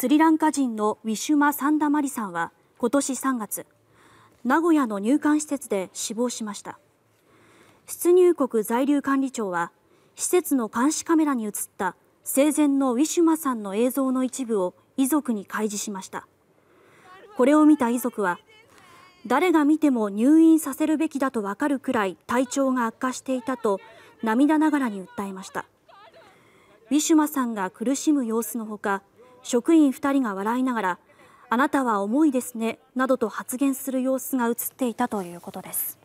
スリランカ人のウィシュマ・サンダマリさんは今年3月名古屋の入管施設で死亡しました出入国在留管理庁は施設の監視カメラに映った生前のウィシュマさんの映像の一部を遺族に開示しましたこれを見た遺族は誰が見ても入院させるべきだとわかるくらい体調が悪化していたと涙ながらに訴えましたウィシュマさんが苦しむ様子のほか職員2人が笑いながらあなたは重いですねなどと発言する様子が映っていたということです。